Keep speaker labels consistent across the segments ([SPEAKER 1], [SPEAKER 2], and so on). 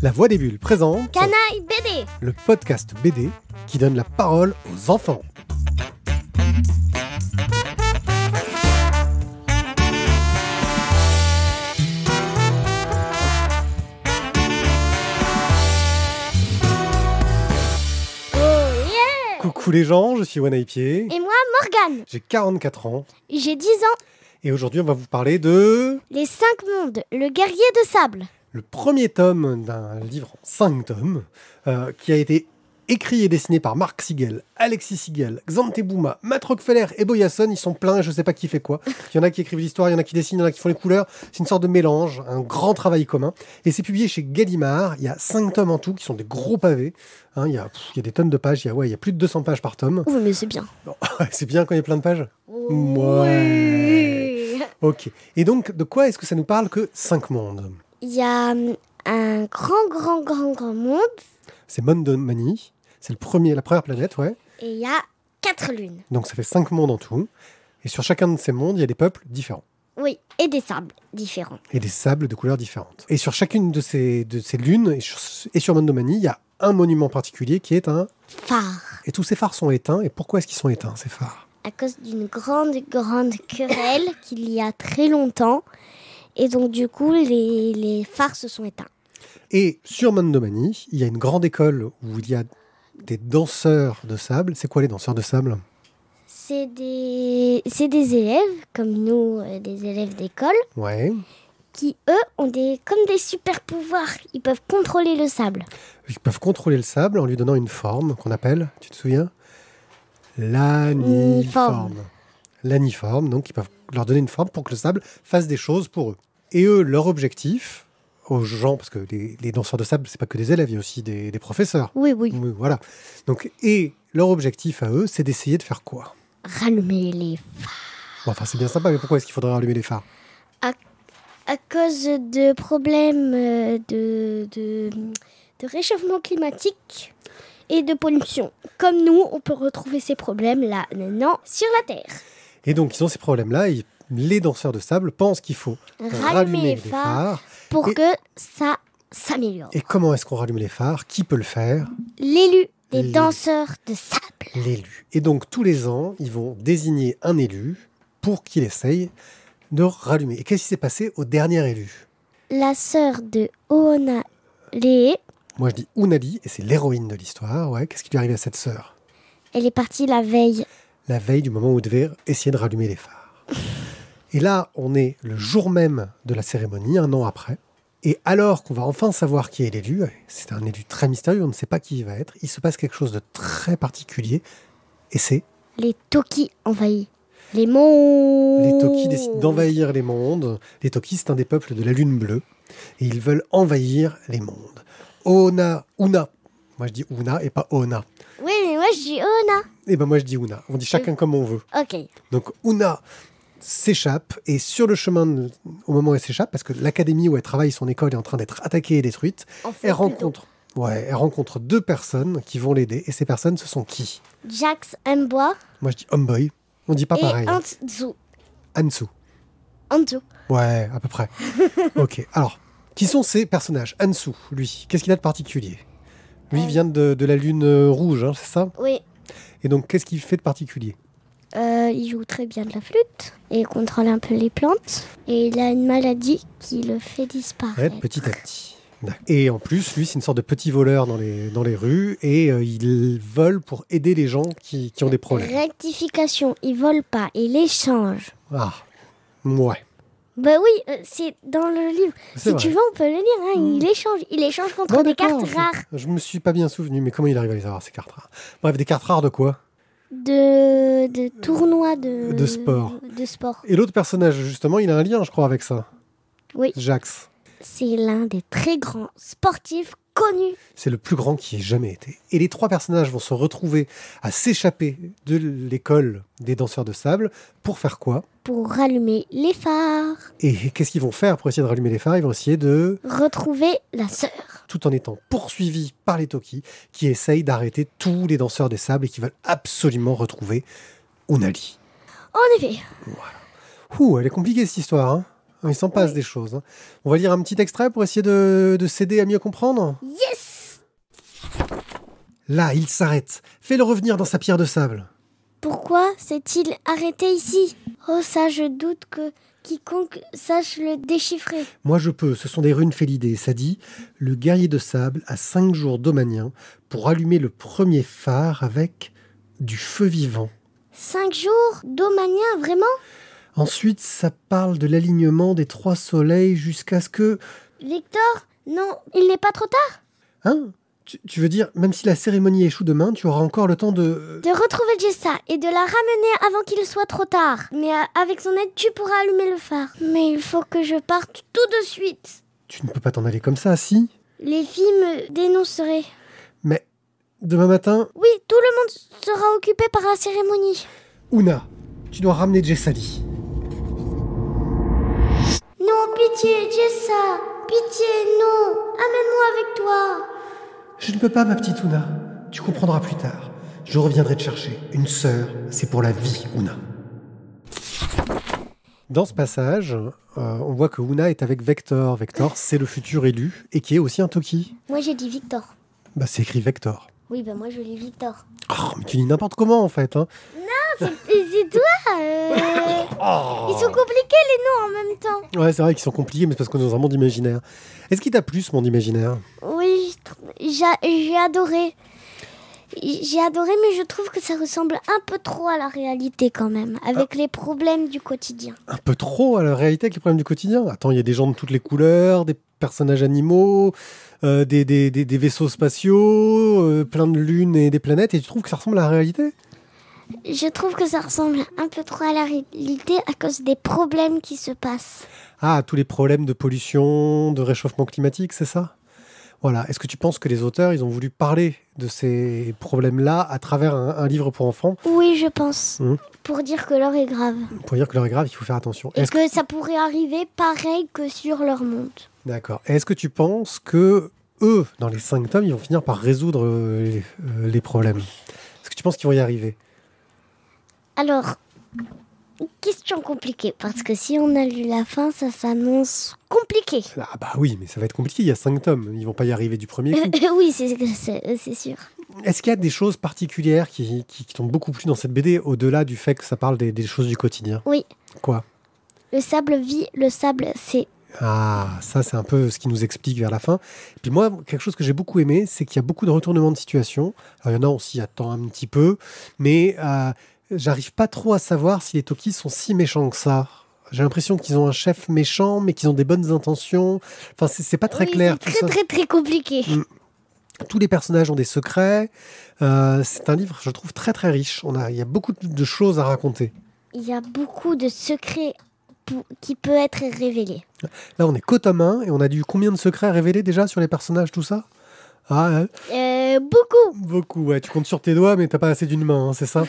[SPEAKER 1] La Voix des Bulles présente
[SPEAKER 2] Canaille BD,
[SPEAKER 1] le podcast BD qui donne la parole aux enfants. Oh Coucou les gens, je suis Wanaipier Pied.
[SPEAKER 2] Et moi, Morgane.
[SPEAKER 1] J'ai 44 ans. J'ai 10 ans. Et aujourd'hui, on va vous parler de...
[SPEAKER 2] Les 5 mondes, le guerrier de sable
[SPEAKER 1] le premier tome d'un livre en cinq tomes euh, qui a été écrit et dessiné par Marc Sigel Alexis Sigel, Xante Bouma, Matt Rockefeller et Boyasson. Ils sont pleins, je ne sais pas qui fait quoi. Il y en a qui écrivent l'histoire, il y en a qui dessinent, il y en a qui font les couleurs. C'est une sorte de mélange, un grand travail commun. Et c'est publié chez Gallimard. Il y a cinq tomes en tout, qui sont des gros pavés. Hein, il, y a, des tonnes de pages. Il y a, plus de 200 pages par tome. Oui, mais c'est bien. c'est bien quand il y a plein de pages Ouais. Oui. Ok. Et donc, de quoi est-ce que ça nous parle que cinq mondes
[SPEAKER 2] il y a hum, un grand, grand, grand, grand monde.
[SPEAKER 1] C'est Mondomani. C'est le premier, la première planète, ouais.
[SPEAKER 2] Et il y a quatre lunes.
[SPEAKER 1] Donc ça fait cinq mondes en tout. Et sur chacun de ces mondes, il y a des peuples différents.
[SPEAKER 2] Oui, et des sables différents.
[SPEAKER 1] Et des sables de couleurs différentes. Et sur chacune de ces, de ces lunes, et sur, et sur Mondomani, il y a un monument particulier qui est un... Phare. Et tous ces phares sont éteints. Et pourquoi est-ce qu'ils sont éteints, ces phares
[SPEAKER 2] À cause d'une grande, grande querelle qu'il y a très longtemps. Et donc, du coup, les, phares se sont éteints.
[SPEAKER 1] Et sur Mandomani, il y a une grande école où il y a des danseurs de sable. C'est quoi les danseurs de sable
[SPEAKER 2] C'est des... des élèves, comme nous, euh, des élèves d'école. Ouais. Qui, eux, ont des, comme des super pouvoirs. Ils peuvent contrôler le sable.
[SPEAKER 1] Ils peuvent contrôler le sable en lui donnant une forme qu'on appelle, tu te souviens L'aniforme. L'aniforme, donc ils peuvent leur donner une forme pour que le sable fasse des choses pour eux. Et eux, leur objectif, aux gens, parce que les, danseurs de sable, c'est pas que des élèves, il y a aussi des, professeurs. Oui, oui, Voilà. Donc, et leur objectif à eux, c'est d'essayer de faire quoi
[SPEAKER 2] Rallumer les phares.
[SPEAKER 1] enfin, c'est bien sympa, mais pourquoi est-ce qu'il faudrait rallumer les phares à,
[SPEAKER 2] à, cause de problèmes euh, de, de, de, réchauffement climatique et de pollution. Comme nous, on peut retrouver ces problèmes là maintenant sur la Terre.
[SPEAKER 1] Et donc, ils ont ces problèmes-là, ils les danseurs de sable pensent qu'il faut euh, rallumer, les, phares
[SPEAKER 2] pour que ça s'améliore. Et
[SPEAKER 1] comment est-ce qu'on rallume les phares Qui peut le faire
[SPEAKER 2] L'élu des danseurs de sable.
[SPEAKER 1] L'élu. Et donc tous les ans, ils vont désigner un élu pour qu'il essaye de rallumer. Et qu'est-ce qui s'est passé au dernier élu
[SPEAKER 2] La sœur de Onalé.
[SPEAKER 1] Moi je dis Unali, et c'est l'héroïne de l'histoire. Ouais. Qu'est-ce qui lui est arrivé à cette sœur
[SPEAKER 2] Elle est partie la veille.
[SPEAKER 1] La veille du moment où de devait essayer de rallumer les phares. Et là, on est le jour même de la cérémonie, un an après. Et alors qu'on va enfin savoir qui est l'élu, c'est un élu très mystérieux, on ne sait pas qui il va être, il se passe quelque chose de très particulier, et c'est...
[SPEAKER 2] Les Toki envahissent Les mondes Les Toki décident d'envahir
[SPEAKER 1] les mondes. Les Toki, c'est un des peuples de la Lune Bleue, et ils veulent envahir les mondes. Ona, Una. Moi je dis Una et pas Ona.
[SPEAKER 2] Oui, mais moi je dis Ona.
[SPEAKER 1] Et eh ben moi je dis Una. On dit chacun comme on veut. Ok. Donc Una, s'échappe et sur le chemin, au moment où elle s'échappe, parce que l'académie où elle travaille, son école est en train d'être attaquée et détruite, elle rencontre. Ouais, elle rencontre deux personnes qui vont l'aider. Et ces personnes, ce sont qui
[SPEAKER 2] Jax Ambois
[SPEAKER 1] Moi, je dis Homeboy. On dit pas et pareil. Anzu. Anzu. Anzu. Ouais, à peu près. ok. Alors, qui sont ces personnages Anzu, lui, qu'est-ce qu'il a de particulier Lui euh. vient de, la lune rouge, hein, c'est ça Oui. Et donc, qu'est-ce qu'il fait de particulier
[SPEAKER 2] il joue très bien de la flûte et contrôle un peu les plantes. Et il a une maladie qui le fait disparaître.
[SPEAKER 1] petit à petit. Et en plus, lui, c'est une sorte de petit voleur dans les, dans les rues et euh, il vole pour aider les gens qui, qui ont des problèmes.
[SPEAKER 2] Rectification, il vole pas, il échange.
[SPEAKER 1] Ah, ouais.
[SPEAKER 2] Bah oui, euh, c'est dans le livre. Si tu veux, on peut le lire. Hein. Il hmm. échange, il échange contre des cartes rares.
[SPEAKER 1] Je, je me suis pas bien souvenu, mais comment il arrive à les avoir ces cartes rares Bref, des cartes rares de quoi
[SPEAKER 2] de, de tournois de, sport. de sport. Et
[SPEAKER 1] l'autre personnage, justement, il a un lien, je crois, avec ça.
[SPEAKER 2] Oui. Jax. C'est l'un des très grands sportifs connus.
[SPEAKER 1] C'est le plus grand qui ait jamais été. Et les trois personnages vont se retrouver à s'échapper de l'école des danseurs de sable pour faire quoi
[SPEAKER 2] pour rallumer les phares.
[SPEAKER 1] Et qu'est-ce qu'ils vont faire pour essayer de rallumer les phares Ils vont essayer de...
[SPEAKER 2] Retrouver la sœur.
[SPEAKER 1] Tout en étant poursuivis par les Toki, qui essayent d'arrêter tous les danseurs des sables et qui veulent absolument retrouver Unali.
[SPEAKER 2] En effet. Voilà.
[SPEAKER 1] Ouh, elle est compliquée cette histoire. Hein Il s'en passe des choses. Hein. On va lire un petit extrait pour essayer de, de s'aider à mieux comprendre
[SPEAKER 2] Yes
[SPEAKER 1] Là, il s'arrête. Fais-le revenir dans sa pierre de sable.
[SPEAKER 2] Pourquoi s'est-il arrêté ici Oh, ça, je doute que quiconque sache le déchiffrer.
[SPEAKER 1] Moi, je peux. Ce sont des runes félidées. Ça dit Le guerrier de sable a cinq jours d'Omanien pour allumer le premier phare avec du feu vivant.
[SPEAKER 2] Cinq jours d'Omanien, vraiment
[SPEAKER 1] Ensuite, ça parle de l'alignement des trois soleils jusqu'à ce que.
[SPEAKER 2] Victor, non, il n'est pas trop tard
[SPEAKER 1] Hein tu, veux dire, même si la cérémonie échoue demain, tu auras encore le temps de... Euh,
[SPEAKER 2] de retrouver Jessa et de la ramener avant qu'il soit trop tard. Mais euh, avec son aide, tu pourras allumer le phare. Mais il faut que je parte tout de suite.
[SPEAKER 1] Tu ne peux pas t'en aller comme ça, si
[SPEAKER 2] Les filles me dénonceraient.
[SPEAKER 1] Mais demain matin...
[SPEAKER 2] Oui, tout le monde sera occupé par la cérémonie.
[SPEAKER 1] Una, tu dois ramener Jessali.
[SPEAKER 2] Non, pitié, Jessa Pitié, non
[SPEAKER 1] je ne peux pas, ma petite Ouna. Tu comprendras plus tard. Je reviendrai te chercher. Une sœur, c'est pour la vie, Ouna. Dans ce passage, euh, on voit que Ouna est avec Vector. Vector, c'est le futur élu et qui est aussi un Toki.
[SPEAKER 2] Moi, j'ai dit Victor.
[SPEAKER 1] Bah, c'est écrit Vector.
[SPEAKER 2] Oui, bah, moi, je lis Victor.
[SPEAKER 1] Oh, mais tu lis n'importe comment, en fait. Hein.
[SPEAKER 2] Non, c'est toi. Euh. Oh. Ils sont compliqués, les noms, en même temps.
[SPEAKER 1] Ouais, c'est vrai qu'ils sont compliqués, mais c'est parce qu'on est dans un monde imaginaire. Est-ce qu'il t'a plu, ce monde imaginaire
[SPEAKER 2] oh, j'ai adoré. J'ai adoré, mais je trouve que ça ressemble un peu trop à la réalité quand même, avec ah. les problèmes du quotidien. Un
[SPEAKER 1] peu trop à la réalité avec les problèmes du quotidien Attends, il y a des gens de toutes les couleurs, des personnages animaux, euh, des, des, des, vaisseaux spatiaux, euh, plein de lunes et des planètes, et tu trouves que ça ressemble à la réalité
[SPEAKER 2] Je trouve que ça ressemble un peu trop à la réalité à cause des problèmes qui se passent.
[SPEAKER 1] Ah, tous les problèmes de pollution, de réchauffement climatique, c'est ça voilà. Est-ce que tu penses que les auteurs, ils ont voulu parler de ces problèmes-là à travers un, livre pour enfants
[SPEAKER 2] Oui, je pense. Mmh. Pour dire que l'heure est grave.
[SPEAKER 1] Pour dire que l'heure est grave, il faut faire attention. Est-ce
[SPEAKER 2] que, ça pourrait arriver pareil que sur leur monde
[SPEAKER 1] D'accord. Est-ce que tu penses que eux, dans les cinq tomes, ils vont finir par résoudre euh, euh, les, problèmes Est-ce que tu penses qu'ils vont y arriver
[SPEAKER 2] Alors, question compliquée, parce que si on a lu la fin, ça s'annonce compliqué. Ah bah
[SPEAKER 1] oui, mais ça va être compliqué, il y a cinq tomes, ils vont pas y arriver du premier
[SPEAKER 2] oui, c'est sûr.
[SPEAKER 1] Est-ce qu'il y a des choses particulières qui, qui, beaucoup plus dans cette BD, au-delà du fait que ça parle des, choses du quotidien Oui. Quoi
[SPEAKER 2] Le sable vit, le sable c'est...
[SPEAKER 1] Ah, ça c'est un peu ce qui nous explique vers la fin. puis moi, quelque chose que j'ai beaucoup aimé, c'est qu'il y a beaucoup de retournements de situation. Alors il y en a, on s'y attend un petit peu, mais... Euh, j'arrive pas trop à savoir si les Tokis sont si méchants que ça. J'ai l'impression qu'ils ont un chef méchant, mais qu'ils ont des bonnes intentions. Enfin, c'est pas très oui, clair. C'est très, très, très compliqué. Mm. Tous les personnages ont des secrets. Euh, c'est un livre, je trouve, très, très riche. On a, il y a beaucoup de choses à raconter.
[SPEAKER 2] Il y a beaucoup de secrets qui peuvent être révélés.
[SPEAKER 1] Là, on est côte à main et on a dû combien de secrets révélés révéler déjà sur les personnages, tout ça ah, hein euh... Beaucoup. Beaucoup, ouais. Tu comptes sur tes doigts, mais t'as pas assez d'une main, hein, c'est ça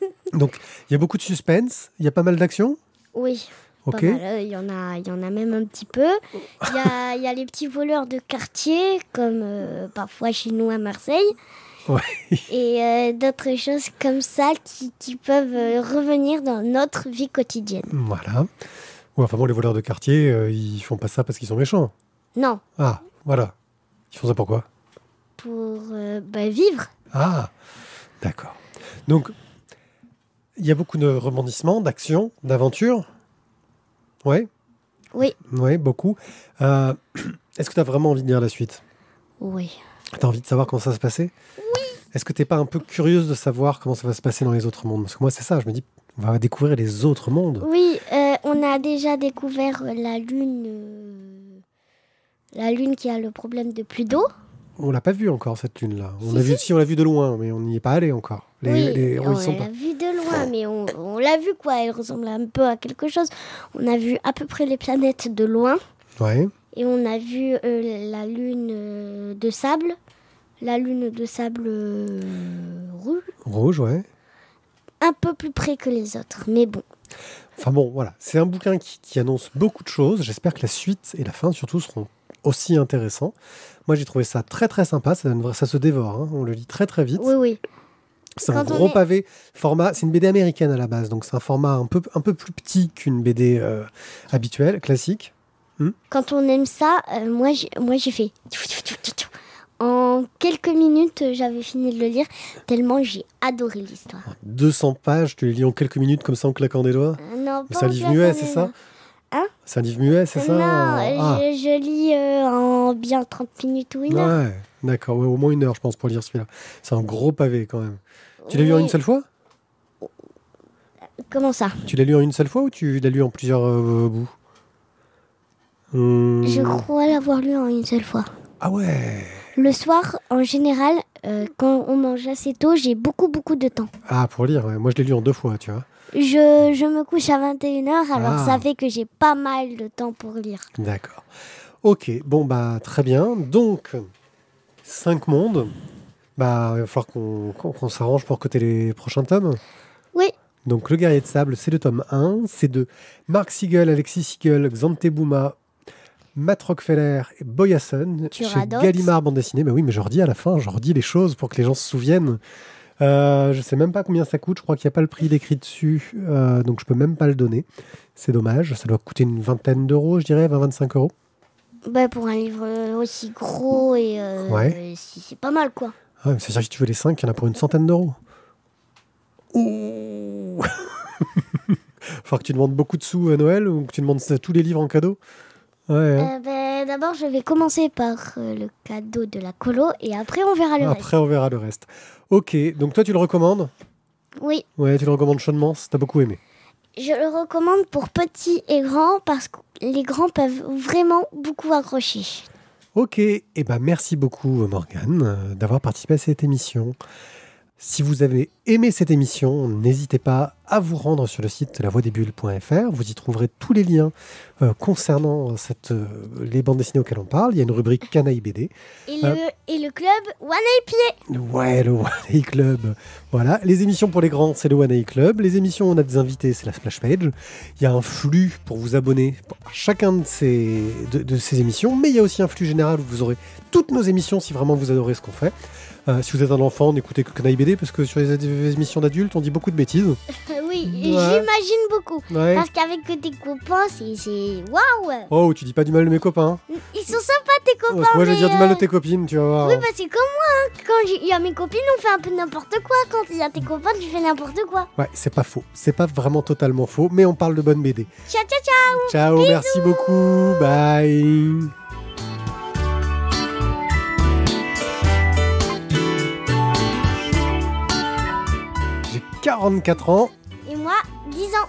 [SPEAKER 1] Donc, il y a beaucoup de suspense, il y a pas mal d'action
[SPEAKER 2] Oui. Ok. Euh, il y, en a, y en a même un petit peu. Il y a, les petits voleurs de quartier, comme euh, parfois chez nous à Marseille. Et euh, d'autres choses comme ça qui, peuvent revenir dans notre vie quotidienne.
[SPEAKER 1] Voilà. Ou enfin bon, les voleurs de quartier, ils font pas ça parce qu'ils sont méchants. Non. Ah, voilà. Ils font ça Pour, quoi
[SPEAKER 2] pour bah, vivre.
[SPEAKER 1] Ah, d'accord. Donc, il y a beaucoup de rebondissements, d'actions, d'aventures. Ouais. Oui. Oui, beaucoup. Euh, est-ce que tu as vraiment envie de lire la suite Oui. Tu as envie de savoir comment ça va se passer Oui. Est-ce que tu n'es pas un peu curieuse de savoir comment ça va se passer dans les autres mondes Parce que moi, c'est ça. Je me dis, on va découvrir les autres mondes.
[SPEAKER 2] Oui, euh, on a déjà découvert la lune, euh, la lune qui a le problème de plus d'eau.
[SPEAKER 1] On l'a pas vue encore cette lune là. On si, a vu si. on l'a vue de loin, mais on n'y est pas allé encore. Les, oui, on, l'a pas...
[SPEAKER 2] vue de mais on, l'a vu, quoi. Elle ressemble un peu à quelque chose. On a vu à peu près les planètes de loin. Ouais. Et on a vu euh, la lune euh, de sable. La lune de sable euh, rouge. Rouge, ouais. Un peu plus près que les autres, mais bon.
[SPEAKER 1] Enfin bon, voilà. C'est un bouquin qui, annonce beaucoup de choses. J'espère que la suite et la fin, surtout, seront aussi intéressants. Moi, j'ai trouvé ça très très sympa. Ça, ça se dévore. Hein. On le lit très très vite. Oui, oui. C'est un gros pavé. Format, c'est une BD américaine à la base, donc c'est un format un peu, un peu plus petit qu'une BD euh, habituelle, classique. Hmm
[SPEAKER 2] Quand on aime ça, euh, moi, j'ai, moi j'ai fait. En quelques minutes, euh, j'avais fini de le lire, tellement j'ai adoré l'histoire.
[SPEAKER 1] 200 pages, tu les lis en quelques minutes comme ça en claquant des doigts Non, C'est un livre muet, c'est ça Hein C'est un livre muet, c'est ça Non, ah.
[SPEAKER 2] je, lis en bien 30 minutes ou une heure.
[SPEAKER 1] D'accord, au moins une heure, je pense, pour lire celui-là. C'est un gros pavé quand même. Tu l'as lu en une seule fois
[SPEAKER 2] Comment ça Tu
[SPEAKER 1] l'as lu en une seule fois ou tu l'as lu en plusieurs euh, bouts hmm. Je crois
[SPEAKER 2] l'avoir lu en une seule fois.
[SPEAKER 1] Ah ouais
[SPEAKER 2] Le soir, en général, euh, quand on mange assez tôt, j'ai beaucoup, beaucoup de temps.
[SPEAKER 1] Ah, pour lire, moi je l'ai lu en deux fois, tu vois.
[SPEAKER 2] Je, je me couche à 21h, alors ah. ça fait que j'ai pas mal de temps pour lire.
[SPEAKER 1] D'accord. Ok, bon, bah très bien. Donc, cinq mondes. Bah, il va falloir qu'on s'arrange pour coter les prochains tomes. Oui. Donc, Le Guerrier de Sable, c'est le tome 1. C'est de Mark Siegel, Alexis Siegel, Xante Bouma, Matt Rockefeller et Boyasson chez Gallimard Bande Dessinée. mais bah oui, mais je redis à la fin, je redis les choses pour que les gens se souviennent. Je euh, je sais même pas combien ça coûte. Je crois qu'il n'y a pas le prix décrit dessus, euh, donc je peux même pas le donner. C'est dommage. Ça doit coûter une vingtaine d'euros, je dirais, 20-25 euros.
[SPEAKER 2] Bah, pour un livre euh, aussi gros, et euh, c'est pas mal, quoi.
[SPEAKER 1] Ah, cest à que si tu veux les 5, il y en a pour une centaine d'euros.
[SPEAKER 2] Ouh
[SPEAKER 1] Faut que tu demandes beaucoup de sous à Noël ou que tu demandes tous les livres en cadeau ouais, hein.
[SPEAKER 2] euh, bah, D'abord, je vais commencer par le cadeau de la colo et après, on verra le reste. Après,
[SPEAKER 1] on verra le reste. Ok, donc toi, tu le recommandes Oui. Ouais, tu le recommandes chaudement, t'as beaucoup aimé.
[SPEAKER 2] Je le recommande pour petits et grands parce que les grands peuvent vraiment beaucoup accrocher. Ok, et
[SPEAKER 1] eh bien ben merci beaucoup euh, Morgane euh, d'avoir participé à cette émission. Si vous avez aimé cette émission, n'hésitez pas à vous rendre sur le site lavoidesbulles.fr. Vous y trouverez tous les liens euh, concernant cette, euh, les bandes dessinées auxquelles on parle. Il y a une rubrique Canaille BD. Euh,
[SPEAKER 2] et, le, club One Eye Pied.
[SPEAKER 1] Ouais, le One Eye Club. Voilà. Les émissions pour les grands, c'est le One Eye Club. Les émissions, on a des invités, c'est la splash page. Il y a un flux pour vous abonner à chacun de ces, de, ces émissions. Mais il y a aussi un flux général où vous aurez toutes nos émissions si vraiment vous adorez ce qu'on fait. si vous êtes un enfant, n'écoutez que Canaille BD parce que sur les émissions d'adultes, on dit beaucoup de bêtises.
[SPEAKER 2] j'imagine beaucoup. Parce qu'avec tes copains, c'est. Waouh
[SPEAKER 1] Oh, tu dis pas du mal de mes copains.
[SPEAKER 2] Hein. Ils sont sympas, tes copains. moi, je vais dire du mal de euh,
[SPEAKER 1] tes copines, tu vas voir. Oui, bah,
[SPEAKER 2] c'est comme moi. Hein, quand il y a mes copines, on fait un peu n'importe quoi. Quand il y a tes copains, tu fais n'importe quoi.
[SPEAKER 1] Ouais, c'est pas faux. C'est pas vraiment totalement faux, mais on parle de bonne BD. Ciao, ciao, ciao Ciao, merci beaucoup. Bye J'ai 44 ans
[SPEAKER 2] et moi, 10 ans.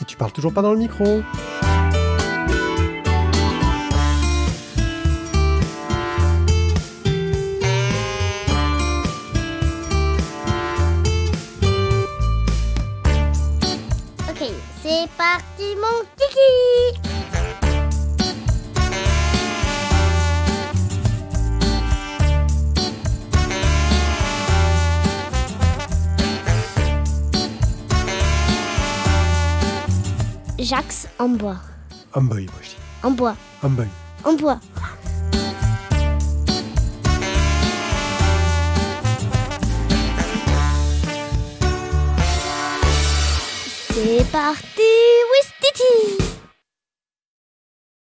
[SPEAKER 1] Et tu parles toujours pas dans le micro.
[SPEAKER 2] Ok, c'est parti mon kiki Jax, en bois.
[SPEAKER 1] En bois, moi je dis. En bois. En bois.
[SPEAKER 2] En bois. C'est parti, Wistiti